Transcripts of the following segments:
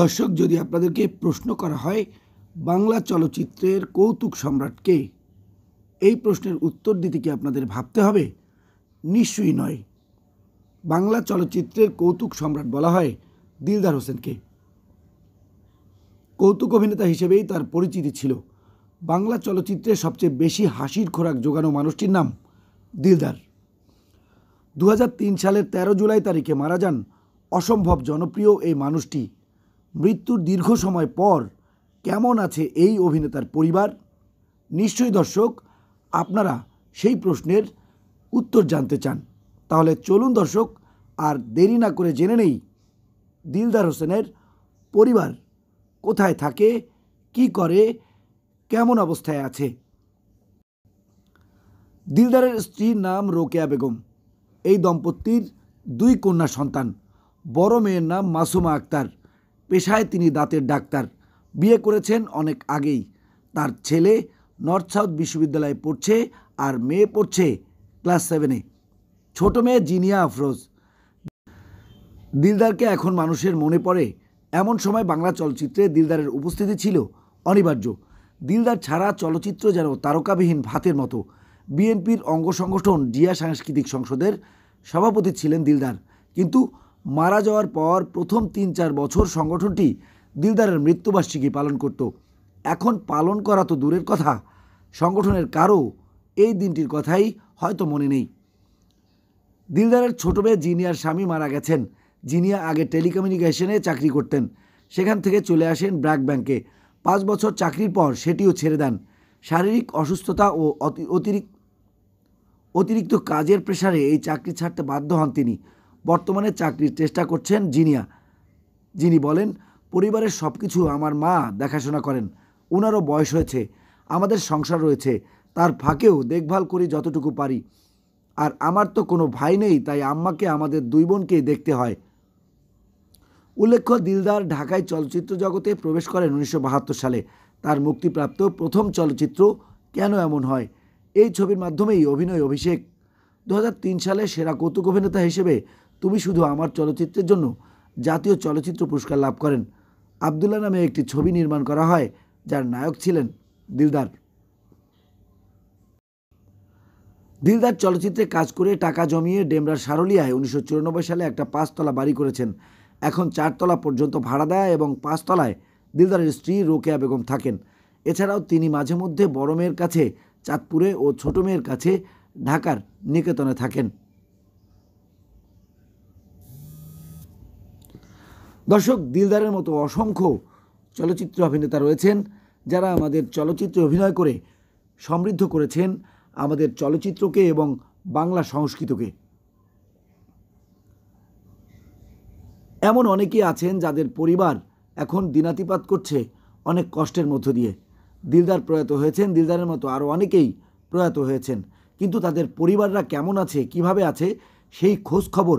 দর্শক যদি আপনাদেরকে প্রশ্ন করা হয় বাংলা চলচ্চিত্রের কৌতুক সম্রাটকে এই প্রশ্নের উত্তর দিতে কি আপনাদের ভাবতে হবে নিশ্চয়ই নয় বাংলা চলচ্চিত্রের কৌতুক সম্রাট বলা হয় দিলদার হোসেনকে কৌতুক অভিনেতা হিসেবেই তার পরিচিতি ছিল বাংলা চলচ্চিত্রে সবচেয়ে বেশি হাসির খোরাক জোগানো মানুষটির নাম দিলদার দু সালের ১৩ জুলাই তারিখে মারা যান অসম্ভব জনপ্রিয় এই মানুষটি মৃত্যুর দীর্ঘ সময় পর কেমন আছে এই অভিনেতার পরিবার নিশ্চয়ই দর্শক আপনারা সেই প্রশ্নের উত্তর জানতে চান তাহলে চলুন দর্শক আর দেরি না করে জেনে নেই দিলদার হোসেনের পরিবার কোথায় থাকে কি করে কেমন অবস্থায় আছে দিলদারের স্ত্রীর নাম রোকেয়া বেগম এই দম্পতির দুই কন্যা সন্তান বড় মেয়ের নাম মাসুমা আক্তার পেশায় তিনি দাঁতের ডাক্তার বিয়ে করেছেন অনেক আগেই তার ছেলে নর্থ সাউথ বিশ্ববিদ্যালয়ে পড়ছে আর মেয়ে পড়ছে ক্লাস সেভেনে ছোট মেয়ে জিনিয়া আফরোজ দিলদারকে এখন মানুষের মনে পড়ে এমন সময় বাংলা চলচ্চিত্রে দিলদারের উপস্থিতি ছিল অনিবার্য দিলদার ছাড়া চলচ্চিত্র যেন তারকাবিহীন ভাতের মতো বিএনপির অঙ্গ সংগঠন জিয়া সাংস্কৃতিক সংসদের সভাপতি ছিলেন দিলদার কিন্তু মারা যাওয়ার পর প্রথম তিন চার বছর সংগঠনটি দিলদারের মৃত্যুবার্ষিকী পালন করত এখন পালন করা তো দূরের কথা সংগঠনের কারও এই দিনটির কথাই হয়তো মনে নেই দিলদারের ছোট মেয়ে জিনিয়ার স্বামী মারা গেছেন জিনিয়া আগে টেলিকমিউনিকেশনে চাকরি করতেন সেখান থেকে চলে আসেন ব্র্যাক ব্যাংকে পাঁচ বছর চাকরির পর সেটিও ছেড়ে দেন শারীরিক অসুস্থতা ও অতিরিক্ত অতিরিক্ত কাজের প্রেশারে এই চাকরি ছাড়তে বাধ্য হন তিনি বর্তমানে চাকরির চেষ্টা করছেন জিনিয়া যিনি বলেন পরিবারের সব কিছু আমার মা দেখাশোনা করেন ওনারও বয়স হয়েছে আমাদের সংসার রয়েছে তার ফাঁকেও দেখভাল করি যতটুকু পারি আর আমার তো কোনো ভাই নেই তাই আম্মাকে আমাদের দুই বোনকেই দেখতে হয় উল্লেখ্য দিলদার ঢাকায় চলচ্চিত্র জগতে প্রবেশ করেন উনিশশো সালে তার মুক্তিপ্রাপ্ত প্রথম চলচ্চিত্র কেন এমন হয় এই ছবির মাধ্যমেই অভিনয় অভিষেক দু সালে সেরা কৌতুক অভিনেতা হিসেবে তুমি শুধু আমার চলচ্চিত্রের জন্য জাতীয় চলচ্চিত্র পুরস্কার লাভ করেন আবদুল্লা নামে একটি ছবি নির্মাণ করা হয় যার নায়ক ছিলেন দিলদার দিলদার চলচ্চিত্রে কাজ করে টাকা জমিয়ে ডেমরার সারলিয়ায় উনিশশো সালে একটা পাঁচতলা বাড়ি করেছেন এখন চারতলা পর্যন্ত ভাড়া দেয় এবং পাঁচতলায় দিলদারের স্ত্রী রোকেয়া বেগম থাকেন এছাড়াও তিনি মাঝে মধ্যে বড় মেয়ের কাছে চাঁদপুরে ও ছোট মেয়ের কাছে ঢাকার নিকেতনে থাকেন দর্শক দিলদারের মতো অসংখ্য চলচ্চিত্র অভিনেতা রয়েছেন যারা আমাদের চলচ্চিত্রে অভিনয় করে সমৃদ্ধ করেছেন আমাদের চলচ্চিত্রকে এবং বাংলা সংস্কৃতকে এমন অনেকেই আছেন যাদের পরিবার এখন দিনাতিপাত করছে অনেক কষ্টের মধ্য দিয়ে দিলদার প্রয়াত হয়েছেন দিলদারের মতো আরও অনেকেই প্রয়াত হয়েছেন কিন্তু তাদের পরিবাররা কেমন আছে কিভাবে আছে সেই খোঁজ খবর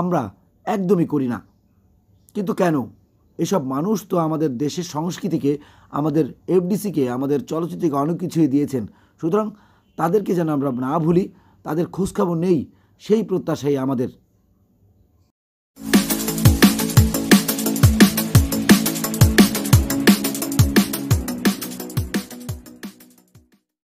আমরা একদমই করি না কিন্তু কেন এসব মানুষ তো আমাদের দেশের সংস্কৃতিকে আমাদের এফডিসিকে আমাদের চলচ্চিত্রকে অনেক কিছুই দিয়েছেন সুতরাং তাদেরকে যেন আমরা না ভুলি তাদের খোঁজখবর নেই সেই প্রত্যাশাই আমাদের